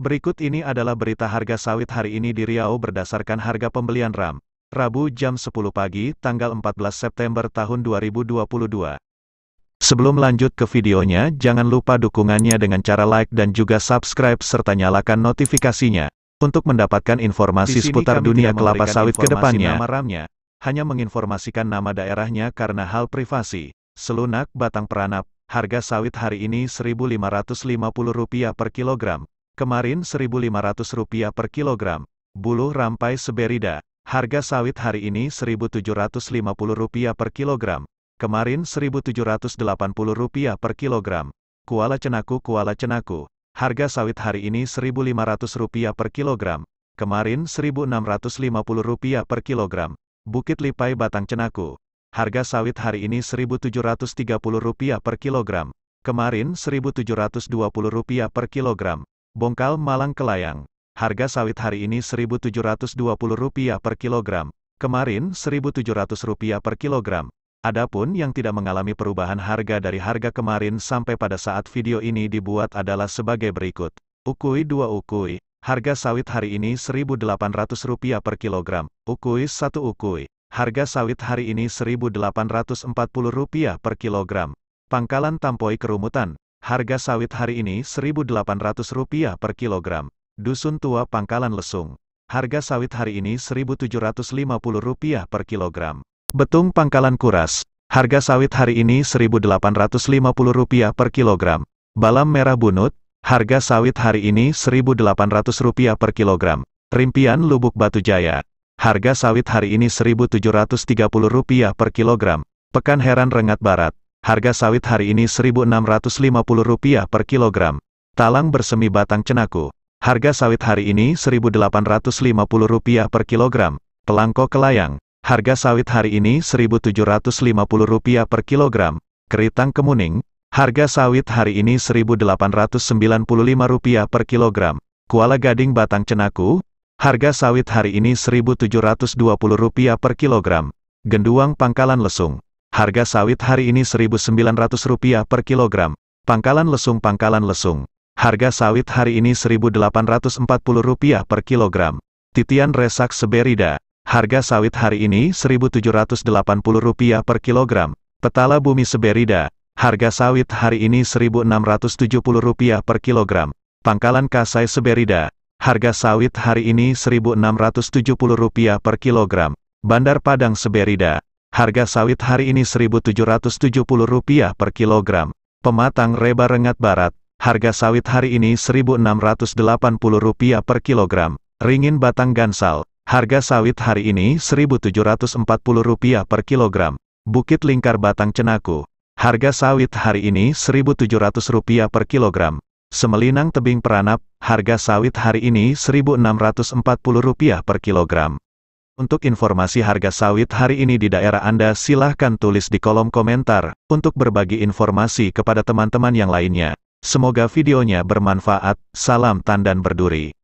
Berikut ini adalah berita harga sawit hari ini di Riau berdasarkan harga pembelian RAM. Rabu jam 10 pagi, tanggal 14 September tahun 2022. Sebelum lanjut ke videonya, jangan lupa dukungannya dengan cara like dan juga subscribe serta nyalakan notifikasinya. Untuk mendapatkan informasi seputar dunia kelapa sawit ke depannya, ramnya, hanya menginformasikan nama daerahnya karena hal privasi. Selunak batang peranap, harga sawit hari ini Rp1.550 per kilogram, kemarin Rp1.500 per kilogram. Buluh rampai seberida, harga sawit hari ini Rp1.750 per kilogram, kemarin Rp1.780 per kilogram. Kuala Cenaku Kuala Cenaku Harga sawit hari ini Rp1.500 per kilogram, kemarin Rp1.650 per kilogram. Bukit Lipai Batang Cenaku. Harga sawit hari ini Rp1.730 per kilogram, kemarin Rp1.720 per kilogram. Bongkal Malang Kelayang. Harga sawit hari ini Rp1.720 per kilogram, kemarin Rp1.700 per kilogram. Adapun yang tidak mengalami perubahan harga dari harga kemarin sampai pada saat video ini dibuat adalah sebagai berikut. Ukui 2 ukui, harga sawit hari ini Rp1.800 per kilogram. Ukui 1 ukui, harga sawit hari ini Rp1.840 per kilogram. Pangkalan Tampoi Kerumutan, harga sawit hari ini Rp1.800 per kilogram. Dusun Tua Pangkalan Lesung, harga sawit hari ini Rp1.750 per kilogram. Betung pangkalan kuras. Harga sawit hari ini Rp1.850 per kilogram. Balam merah bunut. Harga sawit hari ini Rp1.800 per kilogram. Rimpian lubuk batu jaya. Harga sawit hari ini Rp1.730 per kilogram. Pekan heran rengat barat. Harga sawit hari ini Rp1.650 per kilogram. Talang bersemi batang cenaku. Harga sawit hari ini Rp1.850 per kilogram. Pelangko kelayang. Harga sawit hari ini Rp1.750 per kilogram, keritang kemuning, harga sawit hari ini Rp1.895 per kilogram, kuala gading batang cenaku, harga sawit hari ini Rp1.720 per kilogram, genduang pangkalan lesung, harga sawit hari ini Rp1.900 per kilogram, pangkalan lesung pangkalan lesung, harga sawit hari ini Rp1.840 per kilogram, titian resak seberida. Harga sawit hari ini Rp1.780 per kilogram. Petala Bumi Seberida, harga sawit hari ini Rp1.670 per kilogram. Pangkalan Kasai Seberida, harga sawit hari ini Rp1.670 per kilogram. Bandar Padang Seberida, harga sawit hari ini Rp1.770 per kilogram. Pematang Reba Rengat Barat, harga sawit hari ini Rp1.680 per kilogram. Ringin Batang Gansal, Harga sawit hari ini Rp1.740 per kilogram. Bukit Lingkar Batang Cenaku. Harga sawit hari ini Rp1.700 per kilogram. Semelinang Tebing Peranap, harga sawit hari ini Rp1.640 per kilogram. Untuk informasi harga sawit hari ini di daerah Anda silahkan tulis di kolom komentar, untuk berbagi informasi kepada teman-teman yang lainnya. Semoga videonya bermanfaat, salam tandan berduri.